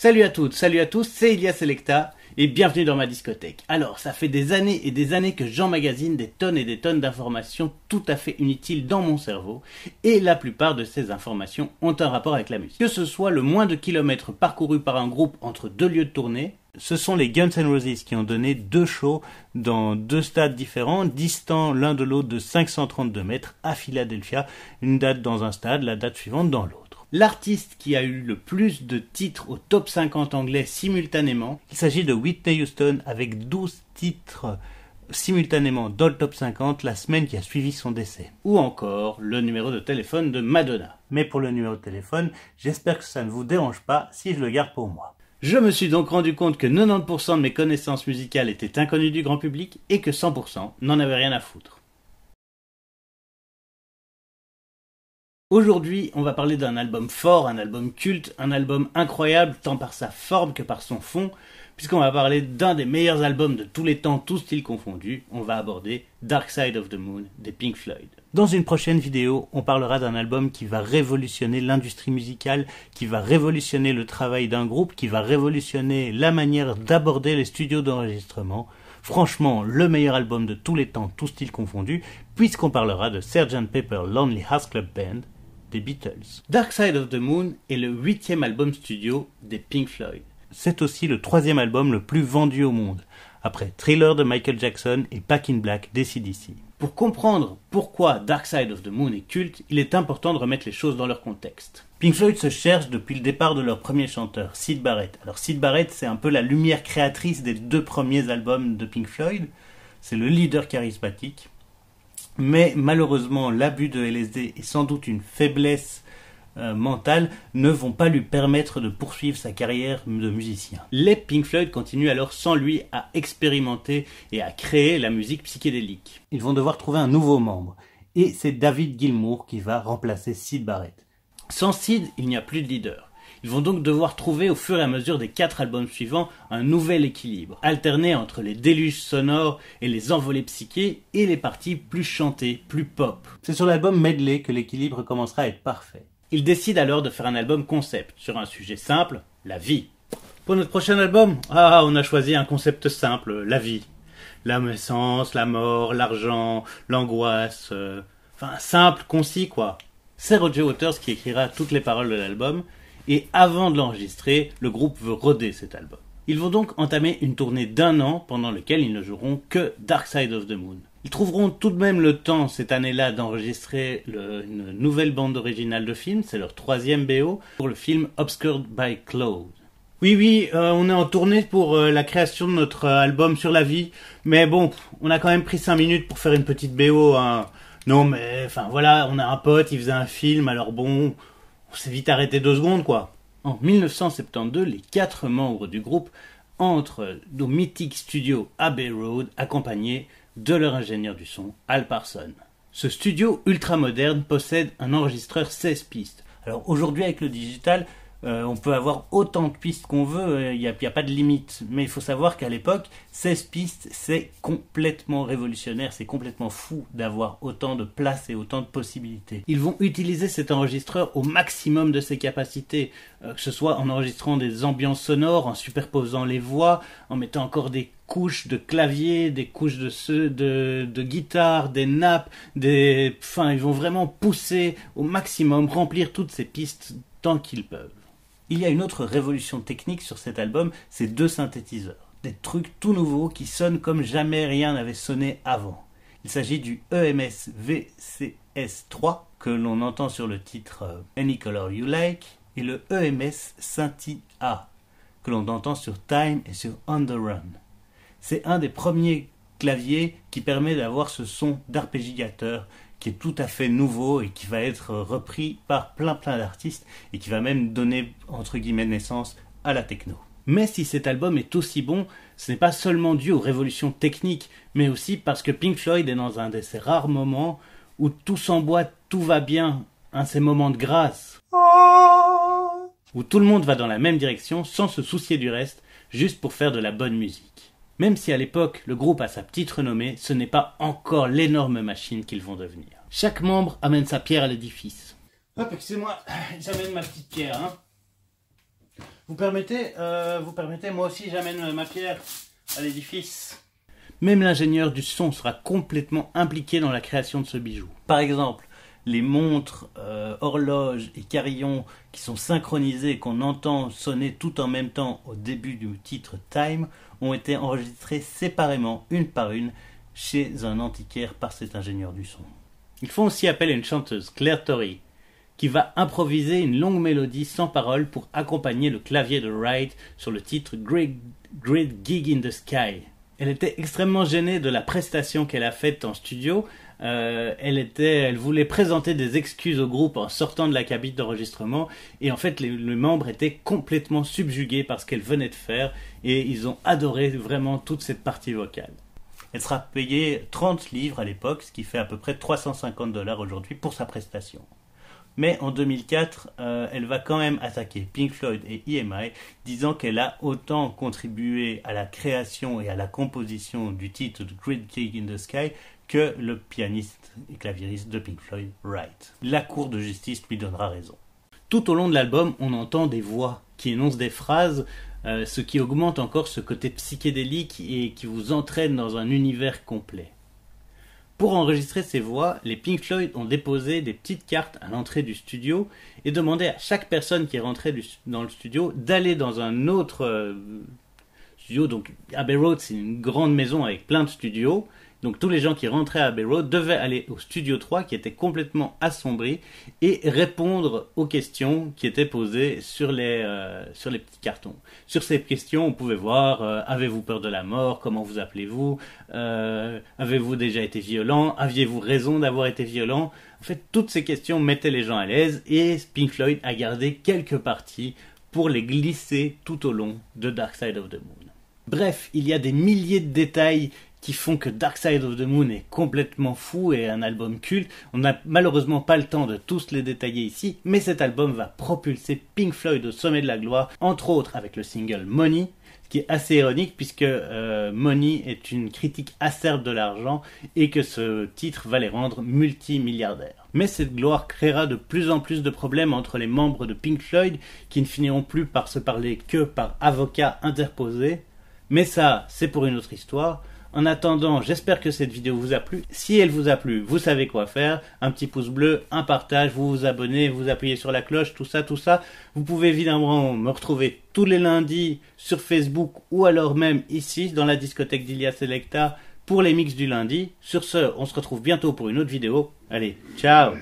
Salut à toutes, salut à tous, c'est Ilia Selecta et bienvenue dans ma discothèque. Alors, ça fait des années et des années que j'emmagasine des tonnes et des tonnes d'informations tout à fait inutiles dans mon cerveau, et la plupart de ces informations ont un rapport avec la musique. Que ce soit le moins de kilomètres parcourus par un groupe entre deux lieux de tournée, ce sont les Guns N' Roses qui ont donné deux shows dans deux stades différents, distants l'un de l'autre de 532 mètres à Philadelphia, une date dans un stade, la date suivante dans l'autre l'artiste qui a eu le plus de titres au top 50 anglais simultanément. Il s'agit de Whitney Houston avec 12 titres simultanément dans le top 50 la semaine qui a suivi son décès. Ou encore le numéro de téléphone de Madonna. Mais pour le numéro de téléphone, j'espère que ça ne vous dérange pas si je le garde pour moi. Je me suis donc rendu compte que 90% de mes connaissances musicales étaient inconnues du grand public et que 100% n'en avaient rien à foutre. Aujourd'hui, on va parler d'un album fort, un album culte, un album incroyable tant par sa forme que par son fond, puisqu'on va parler d'un des meilleurs albums de tous les temps, tous styles confondus. On va aborder Dark Side of the Moon des Pink Floyd. Dans une prochaine vidéo, on parlera d'un album qui va révolutionner l'industrie musicale, qui va révolutionner le travail d'un groupe, qui va révolutionner la manière d'aborder les studios d'enregistrement. Franchement, le meilleur album de tous les temps, tous styles confondus, puisqu'on parlera de Sgt. Pepper Lonely Hearts Club Band des Beatles. Dark Side of the Moon est le huitième album studio des Pink Floyd. C'est aussi le troisième album le plus vendu au monde, après Thriller de Michael Jackson et Pack in Black des CDC. Pour comprendre pourquoi Dark Side of the Moon est culte, il est important de remettre les choses dans leur contexte. Pink Floyd se cherche depuis le départ de leur premier chanteur, Sid Barrett. Alors Sid Barrett, c'est un peu la lumière créatrice des deux premiers albums de Pink Floyd. C'est le leader charismatique mais malheureusement l'abus de LSD et sans doute une faiblesse euh, mentale ne vont pas lui permettre de poursuivre sa carrière de musicien. Les Pink Floyd continuent alors sans lui à expérimenter et à créer la musique psychédélique. Ils vont devoir trouver un nouveau membre et c'est David Gilmour qui va remplacer Sid Barrett. Sans Sid, il n'y a plus de leader. Ils vont donc devoir trouver au fur et à mesure des quatre albums suivants un nouvel équilibre, alterné entre les déluges sonores et les envolées psychées et les parties plus chantées, plus pop. C'est sur l'album Medley que l'équilibre commencera à être parfait. Ils décident alors de faire un album concept sur un sujet simple, la vie. Pour notre prochain album, ah, on a choisi un concept simple, la vie. La naissance, la mort, l'argent, l'angoisse. Euh, enfin, simple, concis, quoi. C'est Roger Waters qui écrira toutes les paroles de l'album, et avant de l'enregistrer, le groupe veut roder cet album. Ils vont donc entamer une tournée d'un an pendant lequel ils ne joueront que Dark Side of the Moon. Ils trouveront tout de même le temps cette année-là d'enregistrer une nouvelle bande originale de film, c'est leur troisième BO, pour le film Obscured by Cloud. Oui, oui, euh, on est en tournée pour euh, la création de notre euh, album sur la vie, mais bon, on a quand même pris 5 minutes pour faire une petite BO. Hein. Non, mais enfin voilà, on a un pote, il faisait un film, alors bon, on s'est vite arrêté deux secondes, quoi. En 1972, les quatre membres du groupe entrent au Mythic studio Abbey Road, accompagnés de leur ingénieur du son, Al Parson. Ce studio ultra moderne possède un enregistreur 16 pistes. Alors aujourd'hui, avec le digital, euh, on peut avoir autant de pistes qu'on veut, il euh, n'y a, pas de limite. Mais il faut savoir qu'à l'époque, 16 pistes, c'est complètement révolutionnaire, c'est complètement fou d'avoir autant de places et autant de possibilités. Ils vont utiliser cet enregistreur au maximum de ses capacités, euh, que ce soit en enregistrant des ambiances sonores, en superposant les voix, en mettant encore des couches de clavier, des couches de, ce, de, de guitare, des nappes, des... Enfin, ils vont vraiment pousser au maximum, remplir toutes ces pistes tant qu'ils peuvent. Il y a une autre révolution technique sur cet album, c'est deux synthétiseurs. Des trucs tout nouveaux qui sonnent comme jamais rien n'avait sonné avant. Il s'agit du EMS VCS3 que l'on entend sur le titre euh, Any Color You Like et le EMS Synthi A que l'on entend sur Time et sur On C'est un des premiers claviers qui permet d'avoir ce son d'arpégiateur qui est tout à fait nouveau et qui va être repris par plein plein d'artistes et qui va même donner entre guillemets naissance à la techno. Mais si cet album est aussi bon, ce n'est pas seulement dû aux révolutions techniques, mais aussi parce que Pink Floyd est dans un de ces rares moments où tout s'emboîte, tout va bien, un hein, ces moments de grâce. Où tout le monde va dans la même direction sans se soucier du reste, juste pour faire de la bonne musique. Même si à l'époque le groupe a sa petite renommée, ce n'est pas encore l'énorme machine qu'ils vont devenir. Chaque membre amène sa pierre à l'édifice. Hop, excusez-moi, j'amène ma petite pierre. Hein. Vous permettez, euh, vous permettez, moi aussi j'amène euh, ma pierre à l'édifice. Même l'ingénieur du son sera complètement impliqué dans la création de ce bijou. Par exemple, les montres, euh, horloges et carillons qui sont synchronisés et qu'on entend sonner tout en même temps au début du titre Time ont été enregistrés séparément, une par une, chez un antiquaire par cet ingénieur du son. Ils font aussi appel à une chanteuse, Claire Torrey, qui va improviser une longue mélodie sans paroles pour accompagner le clavier de Wright sur le titre Great Gig in the Sky. Elle était extrêmement gênée de la prestation qu'elle a faite en studio, euh, elle voulait présenter des excuses au groupe en sortant de la cabine d'enregistrement, et en fait les, membres étaient complètement subjugués par ce qu'elle venait de faire, et ils ont adoré vraiment toute cette partie vocale. Elle sera payée 30 livres à l'époque, ce qui fait à peu près 350 dollars aujourd'hui pour sa prestation. Mais en 2004, euh, elle va quand même attaquer Pink Floyd et EMI, disant qu'elle a autant contribué à la création et à la composition du titre Great Gig in the Sky que le pianiste et claviériste de Pink Floyd, Wright. La Cour de justice lui donnera raison. Tout au long de l'album, on entend des voix qui énoncent des phrases, euh, ce qui augmente encore ce côté psychédélique et qui vous entraîne dans un univers complet. Pour enregistrer ces voix, les Pink Floyd ont déposé des petites cartes à l'entrée du studio et demandé à chaque personne qui rentrait dans le studio d'aller dans un autre euh, studio. Donc Abbey Road, c'est une grande maison avec plein de studios. Donc tous les gens qui rentraient à Abbey devaient aller au Studio 3 qui était complètement assombri et répondre aux questions qui étaient posées sur les, euh, sur les petits cartons. Sur ces questions, on pouvait voir euh, avez-vous peur de la mort Comment vous appelez-vous euh, Avez-vous déjà été violent Aviez-vous raison d'avoir été violent En fait, toutes ces questions mettaient les gens à l'aise et Pink Floyd a gardé quelques parties pour les glisser tout au long de Dark Side of the Moon. Bref, il y a des milliers de détails qui font que Dark Side of the Moon est complètement fou et un album culte. On n'a malheureusement pas le temps de tous les détailler ici, mais cet album va propulser Pink Floyd au sommet de la gloire, entre autres avec le single Money, ce qui est assez ironique puisque euh, Money est une critique acerbe de l'argent et que ce titre va les rendre multimilliardaires. Mais cette gloire créera de plus en plus de problèmes entre les membres de Pink Floyd qui ne finiront plus par se parler que par avocats interposés. Mais ça, c'est pour une autre histoire. En attendant, j'espère que cette vidéo vous a plu. Si elle vous a plu, vous savez quoi faire. Un petit pouce bleu, un partage, vous vous abonnez, vous appuyez sur la cloche, tout ça, tout ça. Vous pouvez évidemment me retrouver tous les lundis sur Facebook ou alors même ici dans la discothèque d'Ilia Selecta pour les mix du lundi. Sur ce, on se retrouve bientôt pour une autre vidéo. Allez, ciao